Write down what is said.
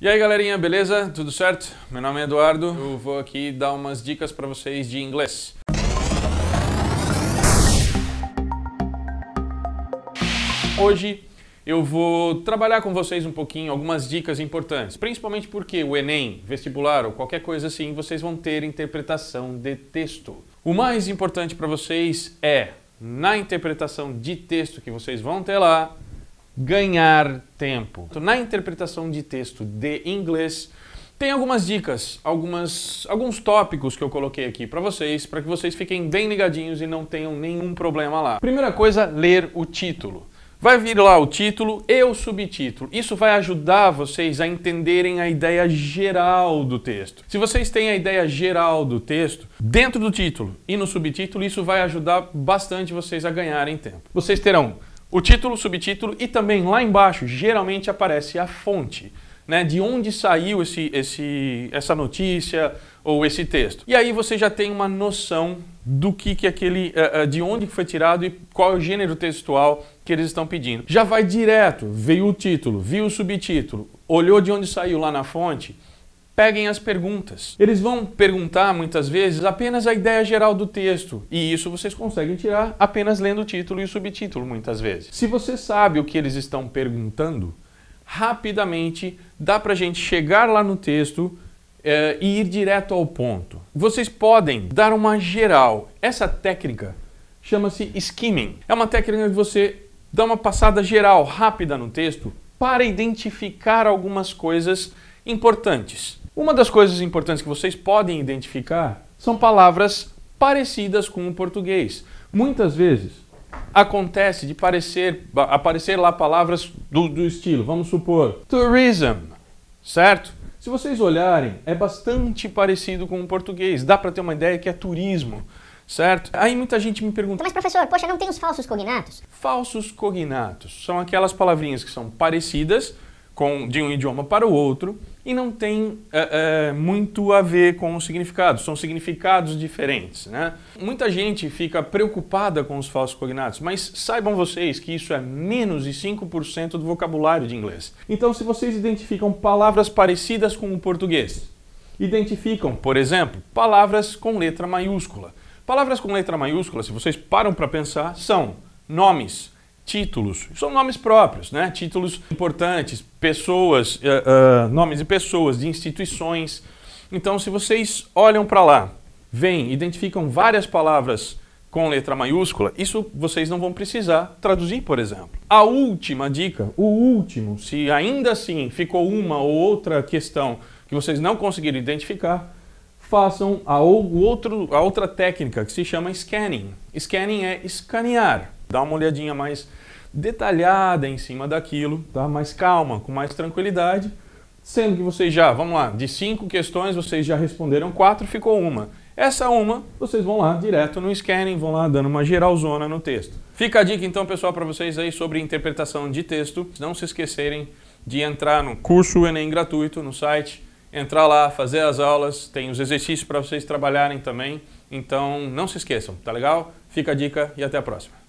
E aí galerinha, beleza? Tudo certo? Meu nome é Eduardo, eu vou aqui dar umas dicas para vocês de inglês. Hoje eu vou trabalhar com vocês um pouquinho algumas dicas importantes, principalmente porque o Enem, vestibular ou qualquer coisa assim, vocês vão ter interpretação de texto. O mais importante para vocês é, na interpretação de texto que vocês vão ter lá, ganhar tempo. Então, na interpretação de texto de inglês, tem algumas dicas, algumas, alguns tópicos que eu coloquei aqui para vocês, para que vocês fiquem bem ligadinhos e não tenham nenhum problema lá. Primeira coisa, ler o título. Vai vir lá o título e o subtítulo. Isso vai ajudar vocês a entenderem a ideia geral do texto. Se vocês têm a ideia geral do texto, dentro do título e no subtítulo, isso vai ajudar bastante vocês a ganharem tempo. Vocês terão o título, subtítulo e também lá embaixo geralmente aparece a fonte. Né, de onde saiu esse, esse, essa notícia ou esse texto. E aí você já tem uma noção do que, que aquele, eh, eh, de onde foi tirado e qual é o gênero textual que eles estão pedindo. Já vai direto, veio o título, viu o subtítulo, olhou de onde saiu lá na fonte, peguem as perguntas. Eles vão perguntar muitas vezes apenas a ideia geral do texto, e isso vocês conseguem tirar apenas lendo o título e o subtítulo muitas vezes. Se você sabe o que eles estão perguntando, rapidamente dá para a gente chegar lá no texto é, e ir direto ao ponto. Vocês podem dar uma geral. Essa técnica chama-se skimming. É uma técnica de você dar uma passada geral, rápida no texto, para identificar algumas coisas importantes. Uma das coisas importantes que vocês podem identificar são palavras parecidas com o português. Muitas vezes acontece de parecer, aparecer lá palavras do, do estilo, vamos supor, tourism, certo? Se vocês olharem, é bastante parecido com o português. Dá para ter uma ideia que é turismo, certo? Aí muita gente me pergunta: Mas professor, poxa, não tem os falsos cognatos? Falsos cognatos são aquelas palavrinhas que são parecidas com de um idioma para o outro, e não tem é, é, muito a ver com o significado, são significados diferentes. Né? Muita gente fica preocupada com os falsos cognatos, mas saibam vocês que isso é menos de 5% do vocabulário de inglês. Então, se vocês identificam palavras parecidas com o português, identificam, por exemplo, palavras com letra maiúscula. Palavras com letra maiúscula, se vocês param para pensar, são nomes, títulos. São nomes próprios, né? Títulos importantes, pessoas, uh, uh, nomes de pessoas, de instituições. Então, se vocês olham para lá, veem, identificam várias palavras com letra maiúscula, isso vocês não vão precisar traduzir, por exemplo. A última dica, o último, se ainda assim ficou uma ou outra questão que vocês não conseguiram identificar, façam a, outro, a outra técnica que se chama scanning. Scanning é escanear. Dá uma olhadinha mais detalhada em cima daquilo, tá? Mais calma, com mais tranquilidade. Sendo que vocês já, vamos lá, de cinco questões vocês já responderam quatro, ficou uma. Essa uma, vocês vão lá direto no scanning, vão lá dando uma geralzona no texto. Fica a dica então, pessoal, para vocês aí sobre interpretação de texto. Não se esquecerem de entrar no curso Enem gratuito no site, entrar lá, fazer as aulas, tem os exercícios para vocês trabalharem também. Então, não se esqueçam, tá legal? Fica a dica e até a próxima.